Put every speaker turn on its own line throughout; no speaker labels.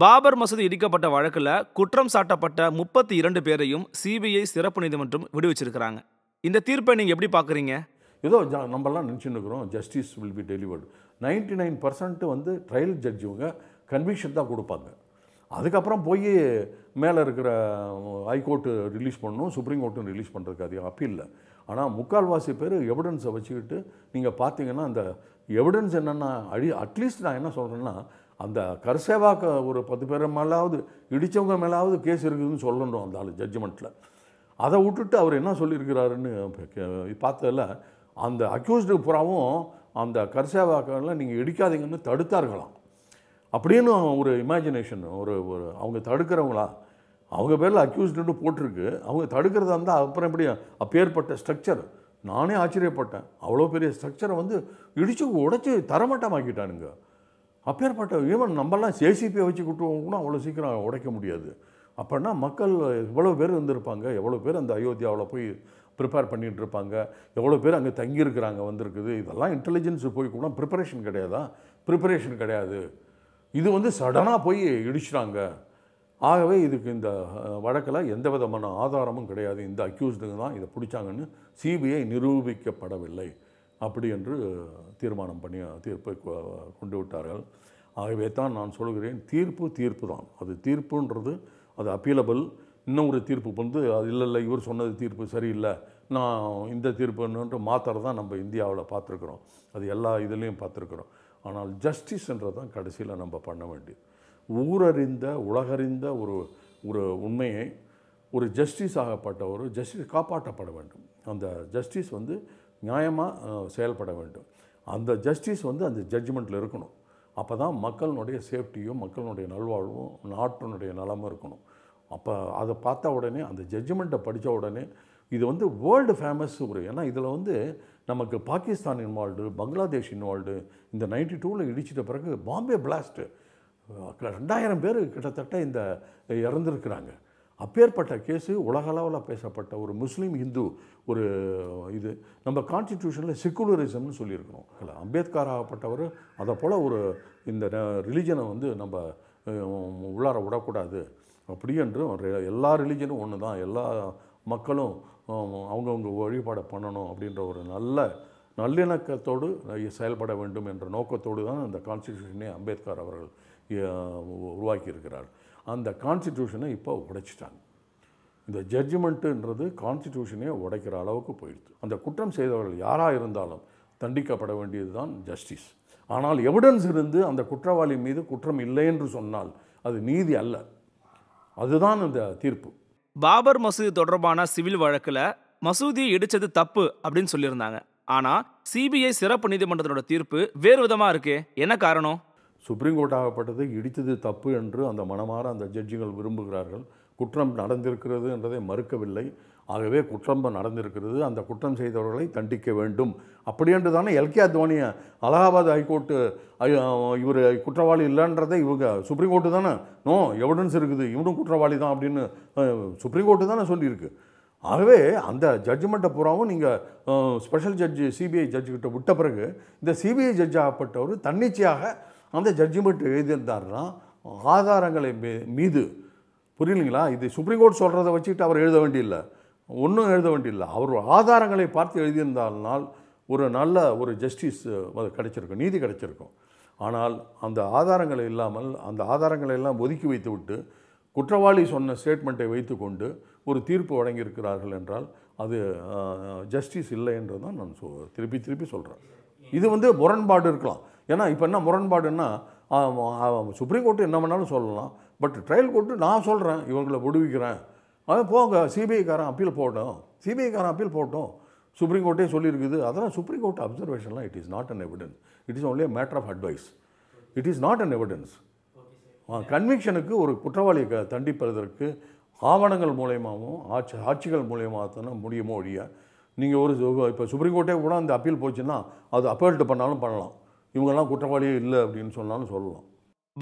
பாபர் மசூதி இடிக்கப்பட்ட வழக்கில் குற்றம் சாட்டப்பட்ட முப்பத்தி இரண்டு பேரையும் சிபிஐ சிறப்பு நீதிமன்றம் விடுவிச்சிருக்கிறாங்க இந்த தீர்ப்பை நீங்கள் எப்படி பார்க்குறீங்க ஏதோ
நம்மளாம் நினச்சின்னு இருக்கிறோம் justice will be delivered ninety nine percent வந்து ட்ரையல் ஜட்ஜுங்க கன்விக்ஷன் தான் கொடுப்பாங்க அதுக்கப்புறம் போய் மேலே இருக்கிற ஹைகோர்ட்டு ரிலீஸ் பண்ணணும் சுப்ரீம் கோர்ட்டும் ரிலீஸ் பண்ணுறதுக்கு அதிகம் அப்பீலில் ஆனால் முக்கால்வாசி பேர் எவிடன்ஸை வச்சுக்கிட்டு நீங்கள் பார்த்தீங்கன்னா அந்த எவிடன்ஸ் என்னென்னா அழி அட்லீஸ்ட் நான் என்ன சொல்கிறேன்னா அந்த கர்சேவாக்க ஒரு பத்து பேர் மேலாவது இடித்தவங்க மேலாவது கேஸ் இருக்குதுன்னு சொல்லணும் அந்த ஆள் ஜட்ஜ்மெண்ட்டில் அதை விட்டுட்டு அவர் என்ன சொல்லியிருக்கிறாருன்னு பார்த்ததில் அந்த அக்யூஸ்டு புறாவும் அந்த கர்சேவாக்கெல்லாம் நீங்கள் இடிக்காதீங்கன்னு தடுத்தார்களாம் அப்படின்னு ஒரு இமேஜினேஷன் ஒரு ஒரு அவங்க தடுக்கிறவங்களா அவங்க பேரில் அக்யூஸ்டுன்னு போட்டிருக்கு அவங்க தடுக்கிறதா இருந்தால் அப்புறம் எப்படி அப்பேற்பட்ட ஸ்ட்ரக்சர் நானே ஆச்சரியப்பட்டேன் அவ்வளோ பெரிய ஸ்ட்ரக்சரை வந்து இடித்து உடச்சி தரமட்டமாக்கிட்டானுங்க அப்பேற்பட்ட ஈவன் நம்மலாம் ஜேசிபியை வச்சு கூட்டுவோம் கூட அவ்வளோ சீக்கிரம் உடைக்க முடியாது அப்படின்னா மக்கள் எவ்வளோ பேர் இருந்திருப்பாங்க எவ்வளோ பேர் அந்த அயோத்தியாவில் போய் ப்ரிப்பேர் பண்ணிகிட்டு இருப்பாங்க எவ்வளோ பேர் அங்கே தங்கியிருக்கிறாங்க வந்திருக்குது இதெல்லாம் இன்டெலிஜென்ஸ் போய் கூட ப்ரிப்பரேஷன் கிடையாதா ப்ரிப்பரேஷன் கிடையாது இது வந்து சடனாக போய் இடிச்சிட்டாங்க ஆகவே இதுக்கு இந்த வழக்கில் எந்த விதமான ஆதாரமும் கிடையாது இந்த அக்யூஸ்டுங்க தான் இதை பிடிச்சாங்கன்னு சிபிஐ நிரூபிக்கப்படவில்லை அப்படி என்று தீர்மானம் பண்ணி தீர்ப்பை கொண்டு விட்டார்கள் ஆகவே தான் நான் சொல்கிறேன் தீர்ப்பு தீர்ப்பு தான் அது தீர்ப்புன்றது அது அப்பீலபிள் இன்னும் ஒரு தீர்ப்பு வந்து அது இல்லை இல்லை இவர் சொன்னது தீர்ப்பு சரியில்லை நான் இந்த தீர்ப்புன்னு மாத்திரை தான் நம்ம இந்தியாவில் பார்த்துருக்குறோம் அது எல்லா இதுலேயும் பார்த்துருக்குறோம் ஆனால் ஜஸ்டிஸ்ன்றது தான் கடைசியில் நம்ம பண்ண வேண்டியது ஊரறிந்த உலகறிந்த ஒரு ஒரு உண்மையை ஒரு ஜஸ்டிஸ் ஆகப்பட்ட ஒரு ஜஸ்டிஸ் காப்பாற்றப்பட வேண்டும் அந்த ஜஸ்டிஸ் வந்து நியாயமாக செயல்பட வேண்டும் அந்த ஜஸ்டிஸ் வந்து அந்த ஜட்ஜ்மெண்ட்டில் இருக்கணும் அப்போ தான் மக்களினுடைய சேஃப்டியும் மக்களினுடைய நல்வாழ்வும் நாட்டினுடைய நலமும் இருக்கணும் அப்போ அதை பார்த்த உடனே அந்த ஜட்ஜ்மெண்ட்டை படித்த உடனே இது வந்து வேர்ல்டு ஃபேமஸ் ஒரு ஏன்னா இதில் வந்து நமக்கு பாகிஸ்தான் இன்வால்டு பங்களாதேஷ் இன்வால்டு இந்த நைன்டி டூவில் இடிச்சிட்ட பிறகு பாம்பே பிளாஸ்ட்டு ரெண்டாயிரம் பேர் கிட்டத்தட்ட இந்த இறந்துருக்குறாங்க அப்பேற்பட்ட கேஸு உலகளவில் பேசப்பட்ட ஒரு முஸ்லீம் இந்து ஒரு இது நம்ம கான்ஸ்டிடியூஷனில் செக்குலரிசம்னு சொல்லியிருக்கணும் இல்லை அம்பேத்கர் ஆகப்பட்டவர் அதை போல் ஒரு இந்த ரிலிஜனை வந்து நம்ம உள்ளார விடக்கூடாது அப்படி எல்லா ரிலிஜனும் ஒன்று தான் எல்லா மக்களும் அவங்கவுங்க வழிபாடை பண்ணணும் அப்படின்ற ஒரு நல்ல நல்லிணக்கத்தோடு செயல்பட வேண்டும் என்ற நோக்கத்தோடு தான் இந்த கான்ஸ்டியூஷனை அம்பேத்கர் அவர்கள் உருவாக்கியிருக்கிறார் அந்த கான்ஸ்டிடியூஷனை இப்போ உடைச்சிட்டாங்க இந்த ஜட்ஜ்மெண்ட்டுன்றது கான்ஸ்டிடியூஷனே உடைக்கிற அளவுக்கு போயிடுது அந்த குற்றம் செய்தவர்கள் யாராக இருந்தாலும் தண்டிக்கப்பட வேண்டியது தான் ஜஸ்டிஸ் ஆனால் எவிடன்ஸ் இருந்து அந்த குற்றவாளி மீது குற்றம் இல்லை என்று சொன்னால் அது நீதி அல்ல அதுதான் அந்த தீர்ப்பு
பாபர் மசூதி தொடர்பான சிவில் வழக்கில் மசூதியை இடித்தது தப்பு அப்படின்னு சொல்லியிருந்தாங்க ஆனால் சிபிஐ சிறப்பு நீதிமன்றத்தோட தீர்ப்பு வேறு விதமாக இருக்கே என்ன காரணம்
சுப்ரீம் கோர்ட் ஆகப்பட்டது இடித்தது தப்பு என்று அந்த மனமாற அந்த ஜட்ஜிகள் விரும்புகிறார்கள் குற்றம் நடந்திருக்கிறது என்றதை மறுக்கவில்லை ஆகவே குற்றம் நடந்திருக்கிறது அந்த குற்றம் செய்தவர்களை தண்டிக்க வேண்டும் அப்படி என்று தானே எல்கே அத்வானியை அலகாபாத் ஹைகோர்ட்டு இவர் குற்றவாளி இல்லைன்றதை இவங்க சுப்ரீம் கோர்ட்டு தானே நோ எவிடன்ஸ் இருக்குது இவனும் குற்றவாளி தான் அப்படின்னு சுப்ரீம் கோர்ட்டு தானே சொல்லியிருக்கு ஆகவே அந்த ஜட்ஜ்மெண்ட்டை பூராவும் நீங்கள் ஸ்பெஷல் ஜட்ஜு சிபிஐ ஜட்ஜுக்கிட்ட விட்ட பிறகு இந்த சிபிஐ ஜட்ஜ் ஆகப்பட்டவர் தன்னிச்சையாக அந்த ஜட்ஜ்மெண்ட் எழுதியிருந்தாருன்னா ஆதாரங்களை மீது புரியலைங்களா இது சுப்ரீம் கோர்ட் சொல்கிறத வச்சுக்கிட்டு அவர் எழுத வேண்டியில்லை ஒன்றும் எழுத வேண்டியில்லை அவர் ஆதாரங்களை பார்த்து எழுதியிருந்தால்னால் ஒரு நல்ல ஒரு ஜஸ்டிஸ் கிடைச்சிருக்கும் நீதி கிடைச்சிருக்கும் ஆனால் அந்த ஆதாரங்கள் இல்லாமல் அந்த ஆதாரங்களை எல்லாம் ஒதுக்கி வைத்துவிட்டு குற்றவாளி சொன்ன ஸ்டேட்மெண்ட்டை வைத்துக்கொண்டு ஒரு தீர்ப்பு வழங்கியிருக்கிறார்கள் என்றால் அது ஜஸ்டிஸ் இல்லை என்று தான் நான் சொ திருப்பி திருப்பி சொல்கிறேன் இது வந்து முரண்பாடு இருக்கலாம் ஏன்னா இப்போ என்ன முரண்பாடுன்னா சுப்ரீம் கோர்ட்டு என்ன பண்ணாலும் சொல்லலாம் பட் ட்ரையல் கோர்ட்டு நான் சொல்கிறேன் இவங்களை விடுவிக்கிறேன் அதான் போங்க சிபிஐக்காரன் அப்பீல் போட்டோம் சிபிஐக்காரன் அப்பீல் போட்டோம் சுப்ரீம் கோர்ட்டே சொல்லியிருக்குது அதெல்லாம் சுப்ரீம் கோர்ட் அப்சர்வேஷன்லாம் it is not an evidence it is only matter of advice it is not an evidence கன்விக்ஷனுக்கு ஒரு குற்றவாளியை தண்டிப்பதற்கு ஆவணங்கள் மூலயமாகவும் ஆட்சி ஆட்சிகள் மூலயமாக தானே முடியுமோ ஒழிய நீங்கள் ஒரு இப்போ சுப்ரீம் கோர்ட்டே கூட அந்த அப்பீல் போச்சுன்னா அது அப்பீல்ட்டு பண்ணாலும் பண்ணலாம் இவங்கெல்லாம் குற்றவாளியே இல்லை அப்படின்னு சொன்னாலும் சொல்லலாம்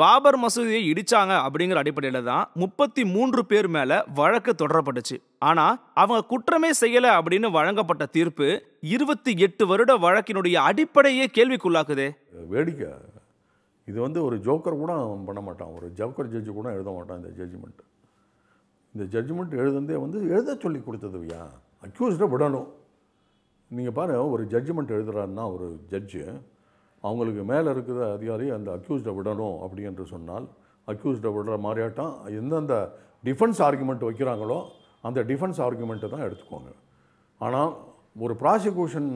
பாபர் மசூதியை இடித்தாங்க அப்படிங்கிற அடிப்படையில் தான் முப்பத்தி மூன்று பேர் மேலே வழக்கு தொடரப்பட்டுச்சு ஆனால் அவங்க குற்றமே செய்யலை அப்படின்னு வழங்கப்பட்ட தீர்ப்பு இருபத்தி எட்டு வருட வழக்கினுடைய அடிப்படையே கேள்விக்குள்ளாக்குதே
வேடிக்கை இது வந்து ஒரு ஜோக்கர் கூட பண்ண மாட்டான் ஒரு ஜோக்கர் ஜட்ஜு கூட எழுத மாட்டான் இந்த ஜட்ஜ்மெண்ட் இந்த ஜட்ஜ்மெண்ட் எழுதுந்தே வந்து எழுத சொல்லி கொடுத்தது ஐயா அக்யூஸ்டாக விடணும் நீங்கள் பாருங்கள் ஒரு ஜட்ஜ்மெண்ட் எழுதுகிறாருன்னா ஒரு ஜட்ஜு அவங்களுக்கு மேலே இருக்கிற அதிகாரி அந்த அக்யூஸ்டை விடணும் அப்படின்னு சொன்னால் அக்யூஸ்டை விடுற மாதிரியாட்டம் எந்தெந்த டிஃபென்ஸ் ஆர்குமெண்ட் வைக்கிறாங்களோ அந்த டிஃபென்ஸ் ஆர்குமெண்ட்டை தான் எடுத்துக்கோங்க ஆனால் ஒரு ப்ராசிக்யூஷன்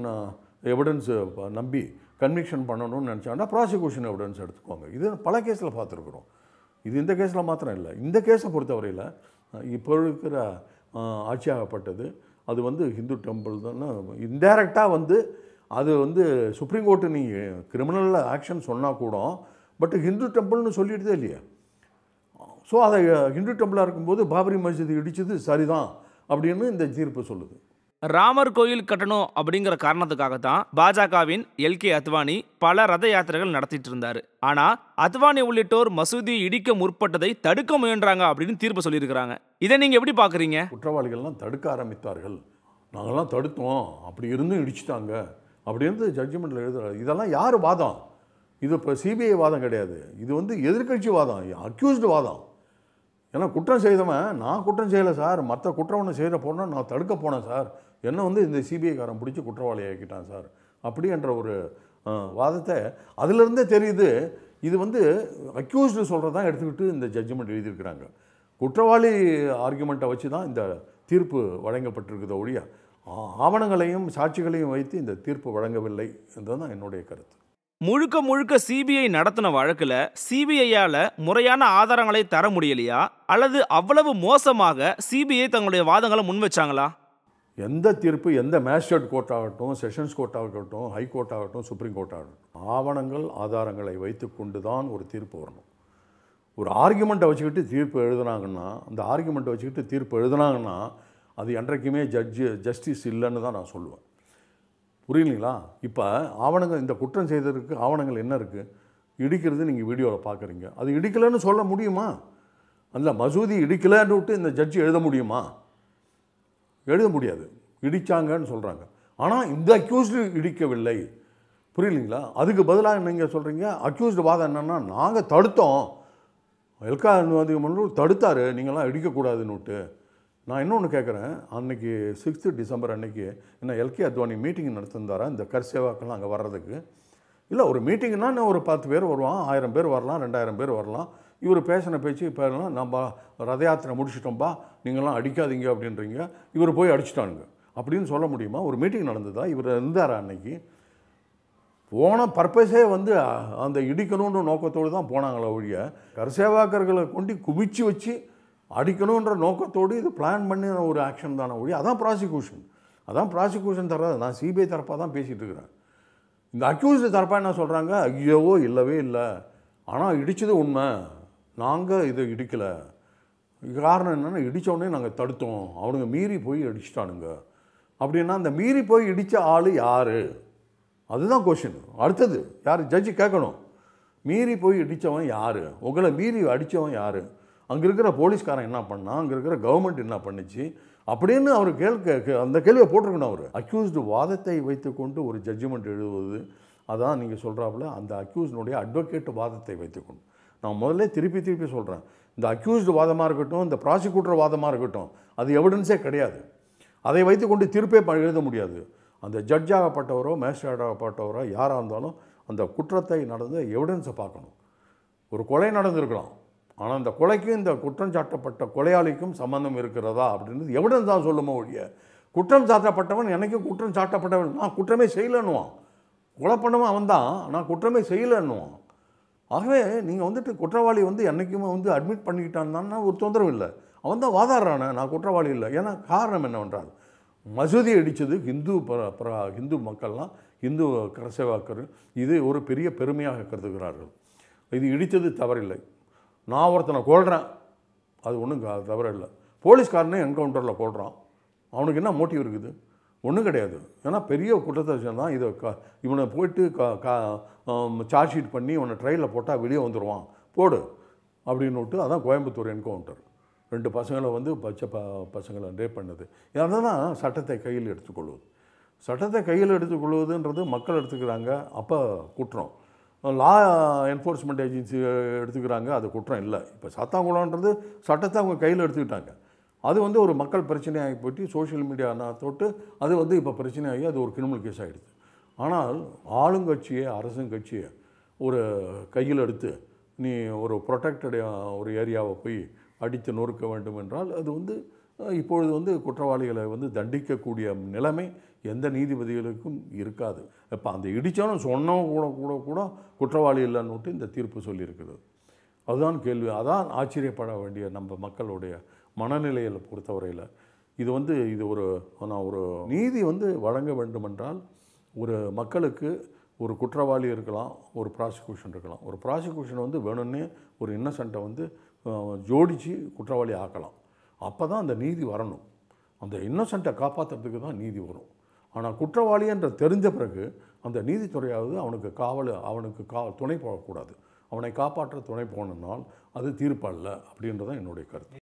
எவிடன்ஸு நம்பி கன்விக்ஷன் பண்ணணும்னு நினச்சாங்கன்னா ப்ராசிக்யூஷன் எவிடன்ஸ் எடுத்துக்கோங்க இது பல கேஸில் பார்த்துருக்குறோம் இது இந்த கேஸில் மாத்திரம் இல்லை இந்த கேஸை பொறுத்தவரையில் இப்போ இருக்கிற ஆட்சியாகப்பட்டது அது வந்து ஹிந்து டெம்பிள் தானே இன்டைரக்டாக வந்து அது வந்து சுப்ரீம் கோர்ட்டு நீங்கள் கிரிமினல் ஆக்ஷன் சொன்னால் கூட பட் ஹிந்து டெம்பிள்னு சொல்லிட்டுதே இல்லையா ஸோ அதை ஹிந்து டெம்பிளாக இருக்கும்போது பாபரி மஸ்ஜித் இடித்தது சரிதான் அப்படின்னு இந்த தீர்ப்பு சொல்லுது
ராமர் கோயில் கட்டணும் அப்படிங்கிற காரணத்துக்காக தான் பாஜகவின் எல் கே அத்வானி பல ரத யாத்திரைகள் நடத்திட்டு இருந்தாரு ஆனா அத்வானி உள்ளிட்டோர் மசூதி இடிக்க முற்பட்டதை தடுக்க முயன்றாங்க அப்படின்னு தீர்ப்பு சொல்லியிருக்கிறாங்க இதை நீங்க எப்படி பாக்குறீங்க
குற்றவாளிகள்லாம் தடுக்க ஆரம்பித்தார்கள் நாங்கள்லாம் தடுத்தோம் அப்படி இருந்தும் இடிச்சுட்டாங்க அப்படி இருந்து ஜட்ஜ்மெண்ட்டில் எழுதுறாரு இதெல்லாம் யார் வாதம் இது இப்போ சிபிஐ வாதம் கிடையாது இது வந்து எதிர்கட்சி வாதம் அக்யூஸ்டு வாதம் ஏன்னா குற்றம் செய்தவன் நான் குற்றம் செய்யலை சார் மற்ற குற்றம் ஒன்று செய்கிற போனால் நான் தடுக்க போனேன் சார் என்ன வந்து இந்த சிபிஐக்காரன் பிடிச்சி குற்றவாளி ஆக்கிட்டான் சார் அப்படின்ற ஒரு வாதத்தை அதிலிருந்தே தெரியுது இது வந்து அக்யூஸ்டு சொல்கிறது தான் எடுத்துக்கிட்டு இந்த ஜட்ஜ்மெண்ட் எழுதியிருக்கிறாங்க குற்றவாளி ஆர்குமெண்ட்டை வச்சு தான் இந்த தீர்ப்பு வழங்கப்பட்டிருக்கிற ஒழிய ஆவணங்களையும் சாட்சிகளையும் வைத்து இந்த தீர்ப்பு வழங்கவில்லை என்றது தான் என்னுடைய கருத்து
முழுக்க முழுக்க சிபிஐ நடத்தின வழக்கில் சிபிஐயால் முறையான ஆதாரங்களை தர முடியலையா அல்லது அவ்வளவு மோசமாக சிபிஐ தங்களுடைய வாதங்களை முன் வச்சாங்களா
எந்த தீர்ப்பு எந்த மேஜிஸ்ட்ரேட் கோர்ட் ஆகட்டும் செஷன்ஸ் கோர்ட் ஆகட்டும் ஹை கோர்ட் ஆகட்டும் சுப்ரீம் கோர்ட் ஆகட்டும் ஆவணங்கள் ஆதாரங்களை வைத்து கொண்டு தான் ஒரு தீர்ப்பு வரணும் ஒரு ஆர்குமெண்ட்டை வச்சுக்கிட்டு தீர்ப்பு எழுதுனாங்கன்னா அந்த ஆர்குமெண்ட்டை வச்சுக்கிட்டு தீர்ப்பு எழுதுனாங்கன்னா அது என்றைக்குமே ஜட்ஜு ஜஸ்டிஸ் இல்லைன்னு தான் நான் சொல்லுவேன் புரியலீங்களா இப்போ ஆவணங்கள் இந்த குற்றம் செய்ததுக்கு ஆவணங்கள் என்ன இருக்குது இடிக்கிறது நீங்கள் வீடியோவில் பார்க்குறீங்க அது இடிக்கலைன்னு சொல்ல முடியுமா அந்த மசூதி இடிக்கலைன்னு விட்டு இந்த ஜட்ஜி எழுத முடியுமா எழுத முடியாது இடித்தாங்கன்னு சொல்கிறாங்க ஆனால் இந்த அக்யூஸ்டு இடிக்கவில்லை புரியலீங்களா அதுக்கு பதிலாக நீங்கள் சொல்கிறீங்க அக்யூஸ்டு வாதம் என்னென்னா நாங்கள் தடுத்தோம் எல்கா நிர்வாகிகள் தடுத்தார் நீங்களாம் இடிக்கக்கூடாதுன்னு விட்டு நான் இன்னொன்று கேட்குறேன் அன்றைக்கி சிக்ஸ்த்து டிசம்பர் அன்றைக்கி என்ன எல்கே அத்வானி மீட்டிங் நடத்திருந்தாரா இந்த கர்சேவாக்கெல்லாம் அங்கே வர்றதுக்கு இல்லை ஒரு மீட்டிங்னா இன்னும் ஒரு பத்து பேர் வருவான் ஆயிரம் பேர் வரலாம் ரெண்டாயிரம் பேர் வரலாம் இவர் பேசின பேச்சு இப்போ நம்ம ரத யாத்திரை முடிச்சிட்டோம்பா நீங்களாம் அடிக்காதீங்க அப்படின்றீங்க இவர் போய் அடிச்சிட்டானுங்க அப்படின்னு சொல்ல முடியுமா ஒரு மீட்டிங் நடந்ததா இவர் இருந்தார் அன்னைக்கு போன பர்பஸே வந்து அந்த இடிக்கணுன்ற நோக்கத்தோடு தான் போனாங்களே ஒழிய கரசேவாக்கர்களை கொண்டு குவிச்சு வச்சு அடிக்கணுன்ற நோக்கத்தோடு இது பிளான் பண்ணின ஒரு ஆக்ஷன் தானே ஒழி அதான் ப்ராசிக்யூஷன் அதான் ப்ராசிக்யூஷன் தராது நான் சிபிஐ தரப்பாக தான் பேசிகிட்டு இருக்கிறேன் இந்த அக்யூஸ்டு தரப்பாக என்ன சொல்கிறாங்க ஐயோவோ இல்லவே இல்லை ஆனால் இடித்தது உண்மை நாங்கள் இதை இடிக்கலை காரணம் என்னென்னா இடித்தோடனே நாங்கள் தடுத்தோம் அவனுங்க மீறி போய் அடிச்சிட்டானுங்க அப்படின்னா அந்த மீறி போய் இடித்த ஆள் யார் அதுதான் கொஷின் அடுத்தது யார் ஜட்ஜி கேட்கணும் மீறி போய் இடித்தவன் யார் உங்களை மீறி அடித்தவன் யார் அங்கே இருக்கிற போலீஸ்காரன் என்ன பண்ணான் அங்கே இருக்கிற கவர்மெண்ட் என்ன பண்ணிச்சு அப்படின்னு அவர் கேள்வி அந்த கேள்வியை போட்டிருக்கணும் அவர் அக்யூஸ்டு வாதத்தை வைத்துக்கொண்டு ஒரு ஜட்ஜ்மெண்ட் எழுதுவது அதான் நீங்கள் சொல்கிறாப்புல அந்த அக்யூஸ்னுடைய அட்வொகேட் வாதத்தை வைத்துக்கொண்டு நான் முதல்ல திருப்பி திருப்பி சொல்கிறேன் இந்த அக்யூஸ்டு வாதமாக இருக்கட்டும் இந்த ப்ராசிக்யூட்டர் வாதமாக இருக்கட்டும் அது எவிடன்ஸே கிடையாது அதை வைத்துக்கொண்டு திருப்பே எழுத முடியாது அந்த ஜட்ஜாகப்பட்டவரோ மேஜிஸ்ட்ரேட்டாகப்பட்டவரோ யாராக இருந்தாலும் அந்த குற்றத்தை நடந்த எவிடன்ஸை பார்க்கணும் ஒரு கொலை நடந்திருக்கலாம் ஆனால் இந்த கொலைக்கும் இந்த குற்றம் சாட்டப்பட்ட கொலையாளிக்கும் சம்மந்தம் இருக்கிறதா அப்படின்றது எவிடன்ஸ் தான் சொல்லுமோ ஒழிய குற்றம் சாட்டப்பட்டவன் எனக்கும் குற்றம் சாட்டப்பட்டவன் நான் குற்றமே செய்யலன்னுவான் கொலை பண்ணவன் அவன் தான் நான் குற்றமே செய்யலன்னுவான் ஆகவே நீங்கள் வந்துட்டு குற்றவாளி வந்து என்றைக்குமே வந்து அட்மிட் பண்ணிக்கிட்டான்னா ஒரு தொந்தரவு இல்லை அவன் தான் வாதாடுறானே நான் குற்றவாளி இல்லை ஏன்னா காரணம் என்னவென்றால் மசூதி அடித்தது ஹிந்து ஹிந்து மக்கள்லாம் ஹிந்து கரசேவாக்கர் இது ஒரு பெரிய பெருமையாக கருதுகிறார்கள் இது இடித்தது தவறில்லை நான் ஒருத்தனை கொள்கிறேன் அது ஒன்றும் தவிர இல்லை போலீஸ்காரனே என்கவுண்டரில் கொள்கிறான் அவனுக்கு என்ன மோட்டிவ் இருக்குது ஒன்றும் கிடையாது ஏன்னா பெரிய குற்றத்தை தான் இதை க இவனை போயிட்டு க க சார்ஜ் ஷீட் பண்ணி இவனை ட்ரெயிலில் போட்டால் வெளியே வந்துடுவான் போடு அப்படின்னு விட்டு அதான் கோயம்புத்தூர் என்கவுண்டர் ரெண்டு பசங்களை வந்து பச்சை ப பசங்களை ரேப் பண்ணது தான் சட்டத்தை கையில் எடுத்துக்கொள்வது சட்டத்தை கையில் எடுத்துக்கொள்வதுன்றது மக்கள் எடுத்துக்கிறாங்க அப்போ குற்றம் லா என்ஃபோர்ஸ்மெண்ட் ஏஜென்சி எடுத்துக்கிறாங்க அது குற்றம் இல்லை இப்போ சாத்தாங்குளம்ன்றது சட்டத்தை அவங்க கையில் எடுத்துக்கிட்டாங்க அது வந்து ஒரு மக்கள் பிரச்சனையாகி போயிட்டு சோஷியல் மீடியா தொட்டு அது வந்து இப்போ பிரச்சனையாகி அது ஒரு கிரிமினல் கேஸ் ஆகிடுது ஆனால் ஆளுங்கட்சியை கட்சியை ஒரு கையில் எடுத்து நீ ஒரு ப்ரொடெக்டட் ஒரு ஏரியாவை போய் அடித்து நொறுக்க வேண்டும் என்றால் அது வந்து இப்பொழுது வந்து குற்றவாளிகளை வந்து தண்டிக்கக்கூடிய நிலைமை எந்த நீதிபதிகளுக்கும் இருக்காது இப்போ அந்த இடித்தவனும் சொன்னவன் கூட கூட கூட குற்றவாளி இல்லைன்னுட்டு இந்த தீர்ப்பு சொல்லியிருக்குது அதுதான் கேள்வி அதான் ஆச்சரியப்பட வேண்டிய நம்ம மக்களுடைய மனநிலையில் பொறுத்தவரையில் இது வந்து இது ஒரு நான் ஒரு நீதி வந்து வழங்க வேண்டுமென்றால் ஒரு மக்களுக்கு ஒரு குற்றவாளி இருக்கலாம் ஒரு ப்ராசிக்யூஷன் இருக்கலாம் ஒரு ப்ராசிக்யூஷன் வந்து வேணும்னே ஒரு இன்னசென்ட்டை வந்து ஜோடித்து குற்றவாளி ஆக்கலாம் அப்போ தான் அந்த நீதி வரணும் அந்த இன்னசென்ட்டை காப்பாற்றுறதுக்கு தான் நீதி வரும் ஆனால் குற்றவாளி என்று தெரிஞ்ச பிறகு அந்த நீதித்துறையாவது அவனுக்கு காவல் அவனுக்கு கா துணை போகக்கூடாது அவனை காப்பாற்ற துணை போனால் அது தீர்ப்பல்ல அப்படின்றதான் என்னுடைய கருத்து